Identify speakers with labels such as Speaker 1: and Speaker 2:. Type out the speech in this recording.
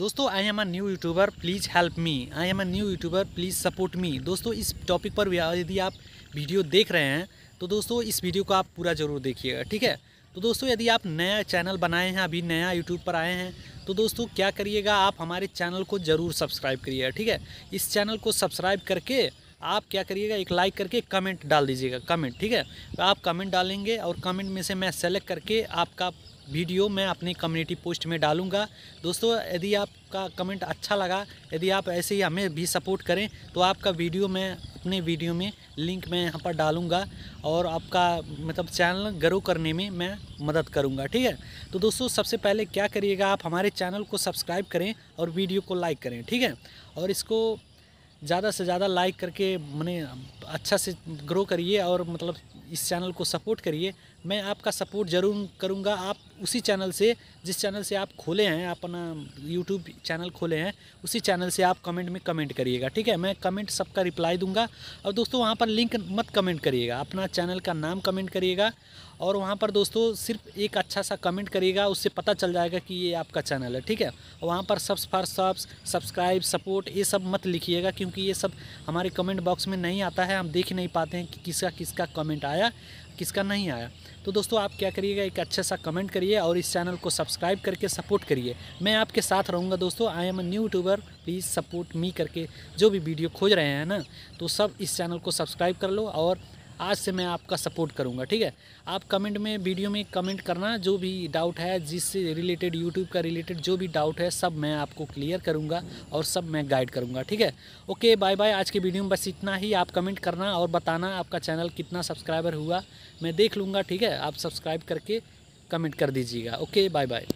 Speaker 1: दोस्तों I am a new YouTuber please help me I am a new YouTuber please support me दोस्तों इस topic पर यदि आप वीडियो देख रहे हैं तो दोस्तों इस वीडियो को आप पूरा ज़रूर देखिएगा ठीक है तो दोस्तों यदि आप नया चैनल बनाए हैं अभी नया यूट्यूब पर आए हैं तो दोस्तों क्या करिएगा आप हमारे चैनल को ज़रूर सब्सक्राइब करिएगा ठीक है इस चैनल को सब्सक्राइब करके आप क्या करिएगा एक लाइक करके कमेंट डाल दीजिएगा कमेंट ठीक है तो आप कमेंट डालेंगे और कमेंट में से मैं सेलेक्ट करके आपका वीडियो मैं अपनी कम्युनिटी पोस्ट में डालूंगा दोस्तों यदि आपका कमेंट अच्छा लगा यदि आप ऐसे ही हमें भी सपोर्ट करें तो आपका वीडियो मैं अपने वीडियो में लिंक मैं यहाँ पर डालूंगा और आपका मतलब चैनल ग्रो करने में मैं मदद करूँगा ठीक है तो दोस्तों सबसे पहले क्या करिएगा आप हमारे चैनल को सब्सक्राइब करें और वीडियो को लाइक करें ठीक है और इसको ज़्यादा से ज़्यादा लाइक करके मैंने अच्छा से ग्रो करिए और मतलब इस चैनल को सपोर्ट करिए मैं आपका सपोर्ट ज़रूर करूँगा आप उसी चैनल से जिस चैनल से आप खोले हैं अपना यूट्यूब चैनल खोले हैं उसी चैनल से आप कमेंट में कमेंट करिएगा ठीक है मैं कमेंट सबका रिप्लाई दूंगा और दोस्तों वहाँ पर लिंक मत कमेंट करिएगा अपना चैनल का नाम कमेंट करिएगा और वहाँ पर दोस्तों सिर्फ एक अच्छा सा कमेंट करिएगा उससे पता चल जाएगा कि ये आपका चैनल है ठीक है वहाँ पर subs for subs subscribe support ये सब मत लिखिएगा क्योंकि ये सब हमारे कमेंट बॉक्स में नहीं आता है हम देख नहीं पाते हैं कि किसका किसका कमेंट आया किसका नहीं आया तो दोस्तों आप क्या करिएगा एक अच्छा सा कमेंट करिए और इस चैनल को सब्सक्राइब करके सपोर्ट करिए मैं आपके साथ रहूँगा दोस्तों I am a new YouTuber please support me करके जो भी वीडियो खोज रहे हैं ना तो सब इस चैनल को सब्सक्राइब कर लो और आज से मैं आपका सपोर्ट करूँगा ठीक है आप कमेंट में वीडियो में कमेंट करना जो भी डाउट है जिससे रिलेटेड यूट्यूब का रिलेटेड जो भी डाउट है सब मैं आपको क्लियर करूँगा और सब मैं गाइड करूँगा ठीक है ओके बाय बाय आज के वीडियो में बस इतना ही आप कमेंट करना और बताना आपका चैनल कितना सब्सक्राइबर हुआ मैं देख लूँगा ठीक है आप सब्सक्राइब करके कमेंट कर दीजिएगा ओके बाय बाय